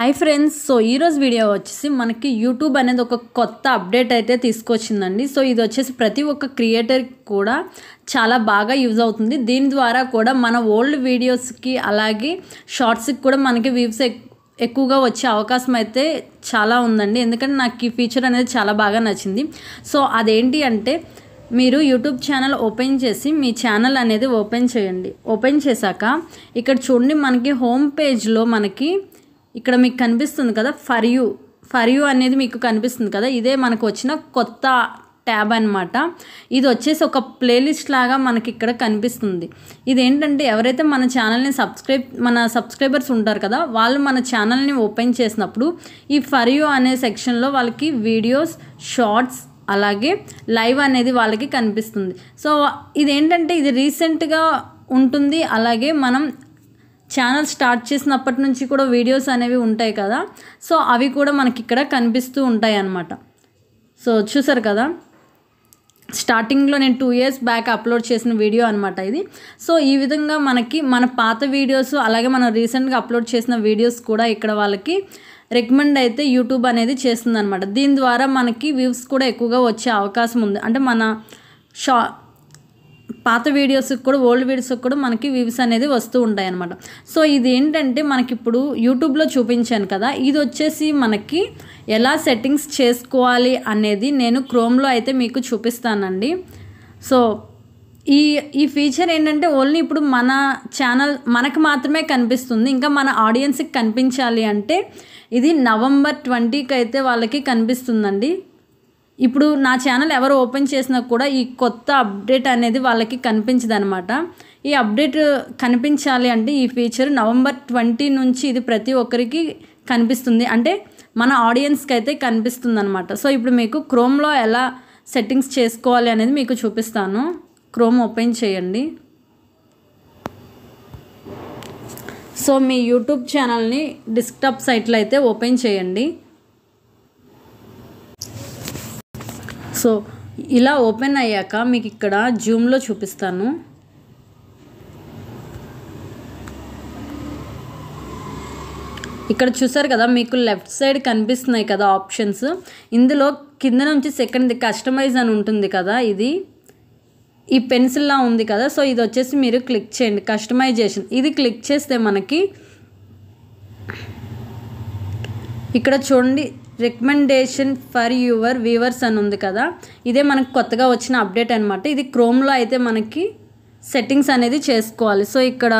hi friends so ఈరోజు video వచ్చేసి మనకి యూట్యూబ్ అనేది ఒక కొత్త అప్డేట్ అయితే తీసుకొచ్చిందండి సో ఇది వచ్చేసి ప్రతి ఒక్క క్రియేటర్ కూడా చాలా బాగా యూజ్ అవుతుంది దీని ద్వారా కూడా మన ఓల్డ్ వీడియోస్కి అలాగే షార్ట్స్కి కూడా మనకి వ్యూస్ ఎక్కువగా వచ్చే అవకాశం అయితే చాలా ఉందండి ఎందుకంటే నాకు ఈ ఫీచర్ అనేది చాలా బాగా నచ్చింది సో అదేంటి అంటే మీరు యూట్యూబ్ ఛానల్ ఓపెన్ చేసి మీ ఛానల్ అనేది ఓపెన్ చేయండి ఓపెన్ చేశాక ఇక్కడ చూడండి మనకి హోమ్ పేజ్లో మనకి ఇక్కడ మీకు కనిపిస్తుంది కదా ఫర్ యూ ఫర్ యూ అనేది మీకు కనిపిస్తుంది కదా ఇదే మనకు వచ్చిన కొత్త ట్యాబ్ అనమాట ఇది వచ్చేసి ఒక ప్లేలిస్ట్ లాగా మనకి ఇక్కడ కనిపిస్తుంది ఇదేంటంటే ఎవరైతే మన ఛానల్ని సబ్స్క్రైబ్ మన సబ్స్క్రైబర్స్ ఉంటారు కదా వాళ్ళు మన ఛానల్ని ఓపెన్ చేసినప్పుడు ఈ ఫర్ యూ అనే సెక్షన్లో వాళ్ళకి వీడియోస్ షార్ట్స్ అలాగే లైవ్ అనేది వాళ్ళకి కనిపిస్తుంది సో ఇదేంటంటే ఇది రీసెంట్గా ఉంటుంది అలాగే మనం ఛానల్ స్టార్ట్ చేసినప్పటి నుంచి కూడా వీడియోస్ అనేవి ఉంటాయి కదా సో అవి కూడా మనకి ఇక్కడ కనిపిస్తూ ఉంటాయి అన్నమాట సో చూసారు కదా స్టార్టింగ్లో నేను టూ ఇయర్స్ బ్యాక్ అప్లోడ్ చేసిన వీడియో అనమాట ఇది సో ఈ విధంగా మనకి మన పాత వీడియోస్ అలాగే మనం రీసెంట్గా అప్లోడ్ చేసిన వీడియోస్ కూడా ఇక్కడ వాళ్ళకి రికమెండ్ అయితే యూట్యూబ్ అనేది చేస్తుంది అనమాట దీని ద్వారా మనకి వ్యూస్ కూడా ఎక్కువగా వచ్చే అవకాశం ఉంది అంటే మన షా పాత వీడియోస్కి కూడా ఓల్డ్ వీడియోస్కి కూడా మనకి వ్యూస్ అనేది వస్తూ ఉంటాయి అనమాట సో ఇది ఏంటంటే మనకి ఇప్పుడు యూట్యూబ్లో చూపించాను కదా ఇది వచ్చేసి మనకి ఎలా సెట్టింగ్స్ చేసుకోవాలి అనేది నేను క్రోమ్లో అయితే మీకు చూపిస్తానండి సో ఈ ఈ ఫీచర్ ఏంటంటే ఓన్లీ ఇప్పుడు మన ఛానల్ మనకు మాత్రమే కనిపిస్తుంది ఇంకా మన ఆడియన్స్కి కనిపించాలి అంటే ఇది నవంబర్ ట్వంటీకి అయితే వాళ్ళకి కనిపిస్తుందండి ఇప్పుడు నా ఛానల్ ఎవరు ఓపెన్ చేసినా కూడా ఈ కొత్త అప్డేట్ అనేది వాళ్ళకి కనిపించదనమాట ఈ అప్డేట్ కనిపించాలి అంటే ఈ ఫీచర్ నవంబర్ ట్వంటీ నుంచి ఇది ప్రతి ఒక్కరికి కనిపిస్తుంది అంటే మన ఆడియన్స్కి అయితే కనిపిస్తుంది అనమాట సో ఇప్పుడు మీకు క్రోమ్లో ఎలా సెట్టింగ్స్ చేసుకోవాలి అనేది మీకు చూపిస్తాను క్రోమ్ ఓపెన్ చేయండి సో మీ యూట్యూబ్ ఛానల్ని డిస్క్టాప్ సైట్లో అయితే ఓపెన్ చేయండి సో ఇలా ఓపెన్ అయ్యాక మీకు ఇక్కడ జూమ్లో చూపిస్తాను ఇక్కడ చూసారు కదా మీకు లెఫ్ట్ సైడ్ కనిపిస్తున్నాయి కదా ఆప్షన్స్ ఇందులో కింద నుంచి సెకండ్ కస్టమైజ్ అని ఉంటుంది కదా ఇది ఈ పెన్సిల్లా ఉంది కదా సో ఇది వచ్చేసి మీరు క్లిక్ చేయండి కస్టమైజేషన్ ఇది క్లిక్ చేస్తే మనకి ఇక్కడ చూడండి రికమెండేషన్ ఫర్ యువర్ వీవర్స్ అని ఉంది కదా ఇదే మనకు కొత్తగా వచ్చిన అప్డేట్ అనమాట ఇది క్రోమ్లో అయితే మనకి సెట్టింగ్స్ అనేది చేసుకోవాలి సో ఇక్కడ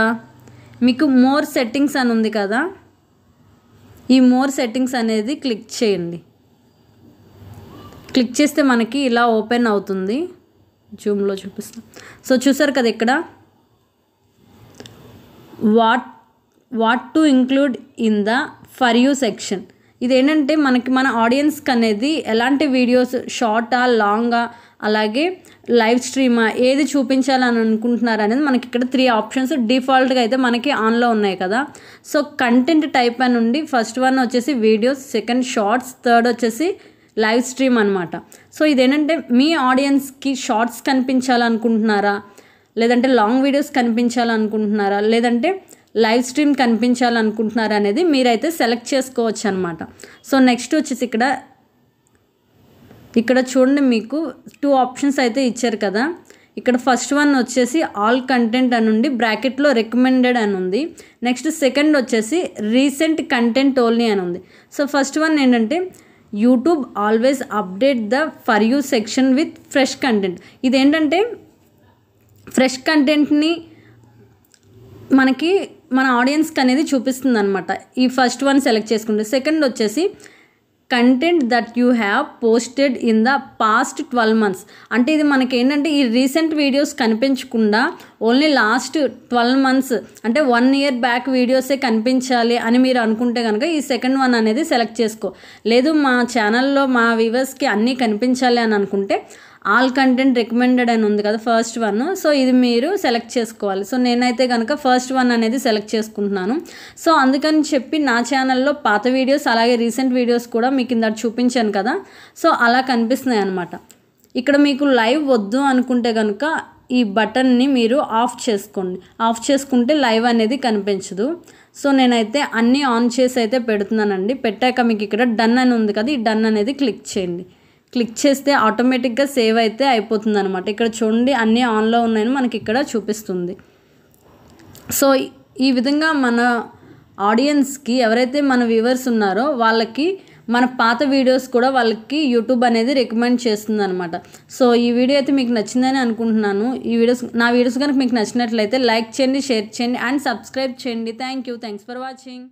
మీకు మోర్ సెట్టింగ్స్ అని ఉంది కదా ఈ మోర్ సెట్టింగ్స్ అనేది క్లిక్ చేయండి క్లిక్ చేస్తే మనకి ఇలా ఓపెన్ అవుతుంది జూమ్లో చూపిస్తాం సో చూసారు కదా ఇక్కడ what what to include in the for you section ఇదేంటంటే మనకి మన ఆడియన్స్కి అనేది ఎలాంటి వీడియోస్ షార్టా లాంగా అలాగే లైవ్ స్ట్రీమా ఏది చూపించాలని అనుకుంటున్నారు అనేది మనకి ఇక్కడ త్రీ ఆప్షన్స్ డిఫాల్ట్గా అయితే మనకి ఆన్లో ఉన్నాయి కదా సో కంటెంట్ టైప్ అని ఉండి ఫస్ట్ వన్ వచ్చేసి వీడియోస్ సెకండ్ షార్ట్స్ థర్డ్ వచ్చేసి లైవ్ స్ట్రీమ్ అనమాట సో ఇదేంటంటే మీ ఆడియన్స్కి షార్ట్స్ కనిపించాలనుకుంటున్నారా లేదంటే లాంగ్ వీడియోస్ కనిపించాలనుకుంటున్నారా లేదంటే లైవ్ స్ట్రీమ్ కనిపించాలనుకుంటున్నారు అనేది మీరైతే సెలెక్ట్ చేసుకోవచ్చు అనమాట సో నెక్స్ట్ వచ్చేసి ఇక్కడ ఇక్కడ చూడండి మీకు టూ ఆప్షన్స్ అయితే ఇచ్చారు కదా ఇక్కడ ఫస్ట్ వన్ వచ్చేసి ఆల్ కంటెంట్ అని ఉంది బ్రాకెట్లో రికమెండెడ్ అని ఉంది నెక్స్ట్ సెకండ్ వచ్చేసి రీసెంట్ కంటెంట్ ఓన్లీ అని ఉంది సో ఫస్ట్ వన్ ఏంటంటే YouTube always update the for you section with fresh content ఇదేంటంటే ఫ్రెష్ కంటెంట్ని మనకి మన ఆడియన్స్కి అనేది చూపిస్తుంది అనమాట ఈ ఫస్ట్ వన్ సెలెక్ట్ చేసుకుంటే సెకండ్ వచ్చేసి content that you have posted in the past twelve months అంటే ఇది మనకి ఏంటంటే ఈ రీసెంట్ వీడియోస్ కనిపించకుండా ఓన్లీ లాస్ట్ ట్వెల్వ్ మంత్స్ అంటే వన్ ఇయర్ బ్యాక్ వీడియోసే కనిపించాలి అని మీరు అనుకుంటే కనుక ఈ సెకండ్ వన్ అనేది సెలెక్ట్ చేసుకో లేదు మా ఛానల్లో మా వ్యూవర్స్కి అన్నీ కనిపించాలి అని అనుకుంటే ఆల్ కంటెంట్ రికమెండెడ్ అని ఉంది కదా ఫస్ట్ వన్ సో ఇది మీరు సెలెక్ట్ చేసుకోవాలి సో నేనైతే కనుక ఫస్ట్ వన్ అనేది సెలెక్ట్ చేసుకుంటున్నాను సో అందుకని చెప్పి నా ఛానల్లో పాత వీడియోస్ అలాగే రీసెంట్ వీడియోస్ కూడా మీకు ఇందాక చూపించాను కదా సో అలా కనిపిస్తున్నాయి అనమాట ఇక్కడ మీకు లైవ్ వద్దు అనుకుంటే కనుక ఈ బటన్ని మీరు ఆఫ్ చేసుకోండి ఆఫ్ చేసుకుంటే లైవ్ అనేది కనిపించదు సో నేనైతే అన్నీ ఆన్ చేసి అయితే పెడుతున్నానండి పెట్టాక మీకు ఇక్కడ డన్ అని ఉంది కదా ఈ డన్ అనేది క్లిక్ చేయండి క్లిక్ చేస్తే ఆటోమేటిక్గా సేవ్ అయితే అయిపోతుంది అనమాట ఇక్కడ చూడండి అన్నీ ఆన్లో ఉన్నాయని మనకి ఇక్కడ చూపిస్తుంది సో ఈ విధంగా మన ఆడియన్స్కి ఎవరైతే మన వ్యూవర్స్ ఉన్నారో వాళ్ళకి మన పాత వీడియోస్ కూడా వాళ్ళకి యూట్యూబ్ అనేది రికమెండ్ చేస్తుంది అనమాట సో ఈ వీడియో అయితే మీకు నచ్చిందని అనుకుంటున్నాను ఈ వీడియోస్ నా వీడియోస్ కనుక మీకు నచ్చినట్లయితే లైక్ చేయండి షేర్ చేయండి అండ్ సబ్స్క్రైబ్ చేయండి thank you thanks for watching